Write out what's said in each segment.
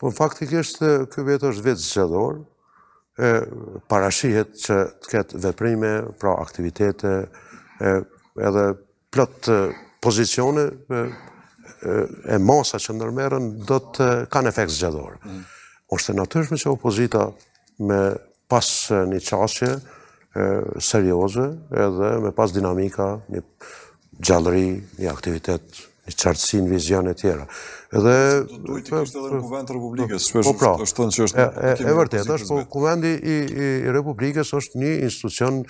Po në faktikisht kjo vetë është vetë zxedhor, parashihet që të ketë veprime, pra aktivitete, edhe plët pozicione e masa që nërmerën do të kanë efekt zxedhor. Oshtë mm. e natyrshme që opozita me pas një qasje serioze edhe me pas dinamika, një gjallëri, një aktivitet një qartësi, vizion e tjera. Edhe... Të i kështë edhe në po, kuvend po, të Republikës, shpesh po, pra, është të në që është... E vërtet, është, po kuvendi i Republikës është një institucion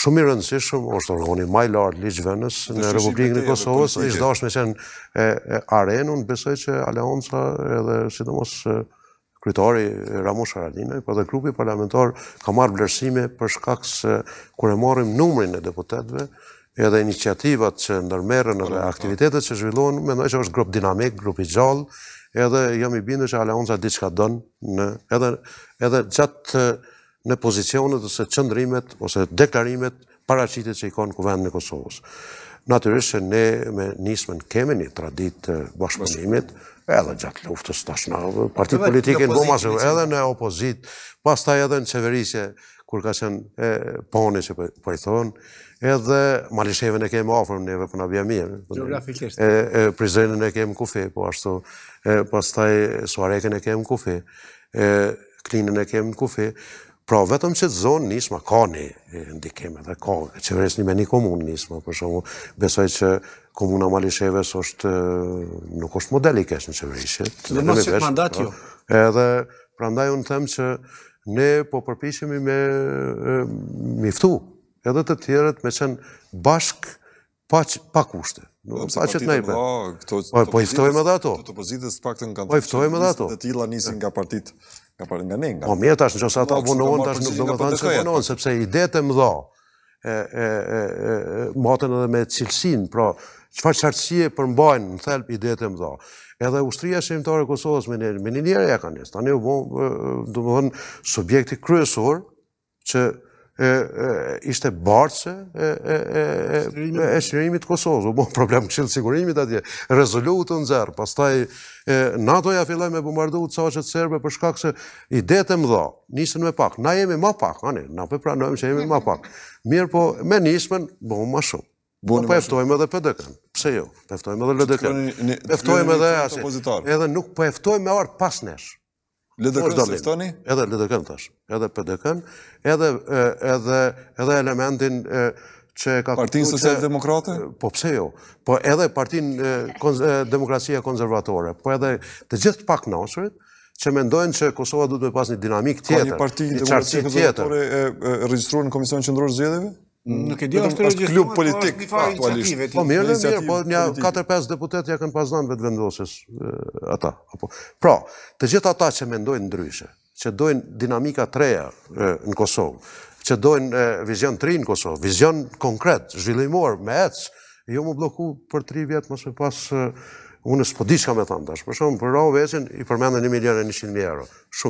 shumë i rëndësishëm, është organi majlarë liqë venës në Republikën e Kosovës, ishtë me qenë arenë, unë besoj që Aleonca edhe sidomos kryetori Ramush Sharadime, po dhe grupi parlamentar ka marrë vlerësime për shkak se kur e marrim numrin e deputetëve edhe iniciativat që ndërmerën edhe aktivitetet që zhvillohen, mendoj se është grup dinamik, grup i gjallë, edhe jam i bindur se Aleonca diçka don në edhe edhe gjatë në pozicionet ose çndrimet ose deklarimet paracitit që i kanë kuvendin e Kosovës. Natërështë ne me nismën kemi një tradit bashkëpunimit, edhe gjatë luftës tashna, partit politike në gomasë, edhe në opozit, pas taj edhe në qeverisje, kur ka qenë poni që për po, po i thonë, edhe malisheve në kemë ofërën njëve për në bja mirë. Geografikishtë. Prizënë në kemë kufi, po ashtu, pas taj suareke në kemë kufi, klinë në kemë kufi, Pra, vetëm që të zonë nishma, ka një ndikime dhe ka, që vërës një me një komunë nishma, për shumë, besoj që komuna Malisheves është, eh, nuk është model i kesh në që vërishë. Dhe mos që të mandat jo. Edhe, pra ndaj unë them që ne po përpishemi me eh, miftu, edhe të tjerët me qenë bashk pa kushte. Po, pa që të nejpe. Po, iftojme dhe ato. Po, iftojme dhe ato. Po, tila nisin nga partitë. Ka parë nga ne Po mirë tash, nëse ata punojnë po, tash nuk do të thonë se punojnë, sepse idetë e mëdha e e e motën edhe me cilësinë, pra çfarë çartësie përmbajnë në thelb idetë e mëdha. Edhe ushtria shëmtare e Kosovës me me një njerëz ja kanë. Tani u bë, domethënë subjekti kryesor që ishte barëse e shërimit Kosovës. U bon problem këshilë sigurimit atje. Rezolutë të nëzërë, pas taj NATO-ja filloj me bombardohu të saqët sërbe për shkak se i më dha, nisën me pak, na jemi ma pak, anë, na për pranojmë që jemi ma pak. Mirë po, me nismen, bon ma shumë. Po eftojme eftojmë edhe për dëkën, pëse jo, eftojme eftojmë edhe lë dëkën, për edhe asë, edhe nuk po eftojme arë pas neshë. Lidhë kërdorim. Edhe lidhë kërdorim tash. Edhe PDK, edhe, edhe, edhe elementin që ka... Partinë Social Demokrate? Po pse jo? Po edhe partin Demokracia Konservatore. Po edhe të gjithë pak nosërit, që mendojnë që Kosova duhet me pas një dinamik tjetër, një qartësi tjetër. Ka një Partinë Demokracia Konservatore e registruar në Komision Qëndrojë Zgjedeve? Mm. Nuk e di është regjistruar. Është klub politik po po aktualisht. Po mirë, mirë, po një 4-5 deputet ja kanë pasur në vetëvendosjes ata. Apo. Pra, të gjithë ata që mendojnë ndryshe, që dojnë dinamika të reja në Kosovë, që doin vizion të ri në Kosovë, vizion konkret, zhvillimor me ecë, jo më bloku për 3 vjet mos me pas unë s'po di çka me thamë tash. Për shkakun për Rovecin i përmendën 1 milion e 100 mijë euro. Shumë